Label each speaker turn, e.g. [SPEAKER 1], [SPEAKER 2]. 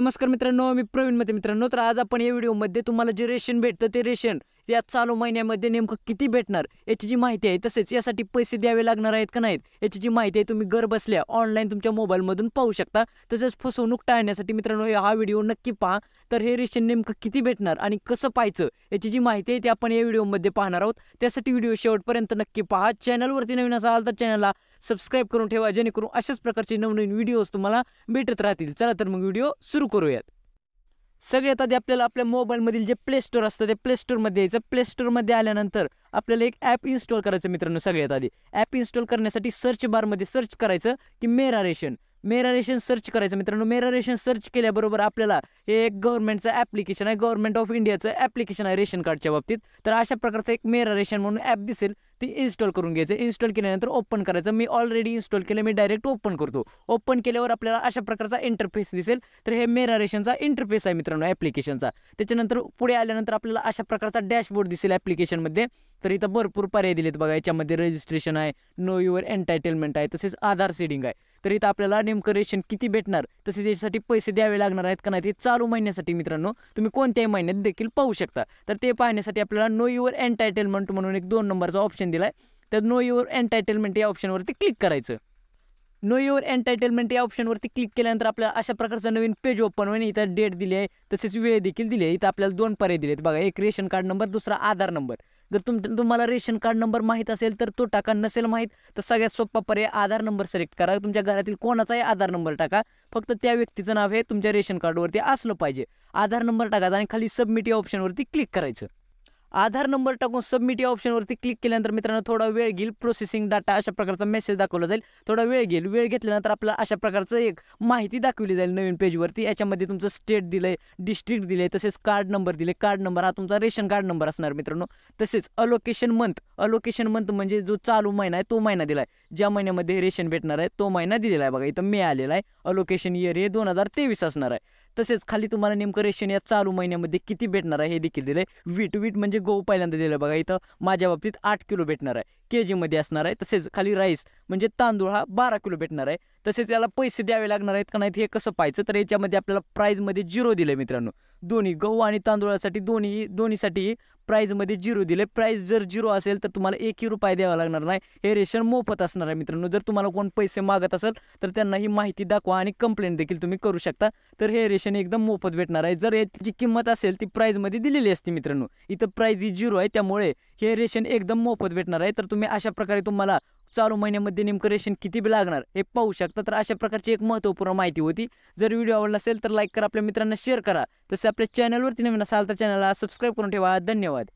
[SPEAKER 1] नमस्कार मित्रांनो मी प्रवीण मते मित्रांनो तर आज आपण या व्हिडिओमध्ये तुम्हाला जे रेशन भेटतं ते रेशन त्या चालू महिन्यामध्ये नेमकं किती भेटणार याची जी माहिती आहे तसेच यासाठी पैसे द्यावे लागणार आहेत का नाहीत याची जी माहिती आहे तुम्ही घर बसल्या ऑनलाईन तुमच्या मोबाईलमधून पाहू शकता तसेच फसवणूक टाळण्यासाठी मित्रांनो हा व्हिडिओ नक्की पहा तर हे रेशन नेमकं किती भेटणार आणि कसं पाहायचं याची जी माहिती आहे ती आपण या व्हिडिओमध्ये पाहणार आहोत त्यासाठी व्हिडिओ शेवटपर्यंत नक्की पहा चॅनलवरती नवीन असाल तर चॅनलला सबस्क्राईब करून ठेवा जेणेकरून अशाच प्रकारचे नवनवीन व्हिडिओज तुम्हाला भेटत राहतील चला तर मग व्हिडिओ सुरू करूयात सगळ्यात आधी आपल्याला आपल्या मोबाईलमधील जे प्ले स्टोअर असतं ते प्ले स्टोअरमध्ये यायचं प्ले स्टोअरमध्ये आल्यानंतर आपल्याला एक ॲप इन्स्टॉल करायचं मित्रांनो सगळ्यात आधी ॲप इन्स्टॉल करण्यासाठी सर्च बारमध्ये सर्च करायचं की मेरा रेशन मेरा रेशन सर्च करायचं मित्रांनो मेरा रेशन सर्च केल्याबरोबर आपल्याला हे एक गव्हर्नमेंटचं ॲप्लिकेशन आहे गव्हर्नमेंट ऑफ इंडियाचं ॲप्लिकेशन आहे रेशन कार्डच्या बाबतीत तर अशा प्रकारचं एक मेरा रेशन म्हणून ॲप दिसेल ती इन्स्टॉल करून घ्यायचं इन्स्टॉल केल्यानंतर ओपन करायचं मी ऑलरेडी इन्स्टॉल केलं मी डायरेक्ट ओपन करतो ओपन केल्यावर आपल्याला अशा प्रकारचा इंटरफेस दिसेल तर हे मेरा रेशनचा इंटरफेस आहे मित्रांनो ॲप्लिकेशनचा त्याच्यानंतर पुढे आल्यानंतर आपल्याला अशा प्रकारचा डॅशबोर्ड दिसेल ॲप्लिकेशनमध्ये तर इथं भरपूर पर्याय दिलेत बघा याच्यामध्ये रजिस्ट्रेशन आहे नो युअर एंटायटेलमेंट आहे तसेच आधार सेडिंग आहे तर इथं आपल्याला नेमकं रेशन किती भेटणार तसेच याच्यासाठी पैसे द्यावे लागणार आहेत का नाही ते चालू महिन्यासाठी मित्रांनो तुम्ही कोणत्याही महिन्यात देखील पाहू शकता तर ते पाहण्यासाठी आपल्याला नो युअर एंटरटेनमेंट म्हणून एक दोन नंबरचा ऑप्शन दिला आहे तर नो युअर एंटरटेनमेंट या ऑप्शनवरती क्लिक करायचं नो युअर एंटरटेनमेंट या ऑप्शनवरती क्लिक केल्यानंतर आपल्याला अशा प्रकारचं नवीन पेज ओपन होईल इथं डेट दिली आहे तसेच वेळ देखील दिली आहे इथं आपल्याला दोन पर्याय दिले आहेत बघा एक रेशन कार्ड नंबर दुसरा आधार नंबर जर तुम तुम्हाला रेशन कार्ड नंबर माहीत असेल तर तो टाका नसेल माहीत तर सगळ्यात सोपा पर्याय आधार नंबर सिलेक्ट करा तुमच्या घरातील कोणाचाही आधार नंबर टाका फक्त त्या व्यक्तीचं नाव हे तुमच्या रेशन कार्डवरती असलं पाहिजे आधार नंबर टाकायचा आणि खाली सबमिट या ऑप्शनवरती क्लिक करायचं आधार नंबर टाकून सबमिट या ऑप्शनवरती क्लिक केल्यानंतर मित्रांनो थोडा वेळ घेईल प्रोसेसिंग डाटा अशा प्रकारचा मेसेज दाखवला जाईल थोडा वेळ घेईल वेळ घेतल्यानंतर आपल्याला अशा प्रकारचं एक माहिती दाखवली जाईल नवीन पेजवरती याच्यामध्ये तुमचं स्टेट दिलं आहे डिस्ट्रिक्ट दिलं आहे तसेच कार्ड नंबर दिले कार्ड नंबर हा तुमचा रेशन कार्ड नंबर असणार मित्रांनो तसेच अलोकेशन मंथ अलोकेशन मंथ म्हणजे जो चालू महिना आहे तो महिना दिला आहे ज्या महिन्यामध्ये रेशन भेटणार आहे तो महिना दिलेला आहे बघा इथं मे आलेला आहे अलोकेशन इयर हे दोन हजार तेवीस असणार आहे तसेच खाली तुम्हाला नेमकं रेशन या चालू महिन्यामध्ये किती भेटणार आहे हे देखील दिलं आहे वीट वीट म्हणजे गहू पहिल्यांदा दिलं बघा इथं माझ्या बाबतीत आठ किलो भेटणार आहे के जीमध्ये असणार आहे तसेच खाली राईस म्हणजे तांदूळ हा बारा किलो भेटणार आहे तसेच याला पैसे द्यावे लागणार आहेत का नाहीत हे कसं पाहायचं तर याच्यामध्ये आपल्याला प्राईजमध्ये झिरो दिलं मित्रांनो दोन्ही गहू आणि तांदूळासाठी दोन्ही दोन्हीसाठी प्राईजमध्ये झिरो दिले प्राईज जर झिरो असेल तर तुम्हाला एकही रुपये द्यावा लागणार नाही हे रेशन मोफत असणार आहे मित्रांनो जर तुम्हाला कोण पैसे मागत असेल तर त्यांना ही माहिती दाखवा आणि कंप्लेंट देखील तुम्ही करू शकता तर हे रेशन एकदम मोफत भेटणार आहे जर याची किंमत असेल ती प्राईजमध्ये दिलेली असते मित्रांनो इथं प्राईज ही झिरो आहे त्यामुळे हे रेशन एकदम मोफत भेटणार आहे तर तुम्ही अशा प्रकारे तुम्हाला चालू महिन्यामध्ये नेमकं रेशन किती बी लागणार हे पाहू शकता तर अशा प्रकारची एक महत्त्वपूर्ण माहिती होती जर व्हिडिओ आवडला असेल तर लाईक करा आपल्या मित्रांना शेअर करा तसे आपल्या चॅनलवरती नवीन असाल तर चॅनलला सबस्क्राईब करून ठेवा धन्यवाद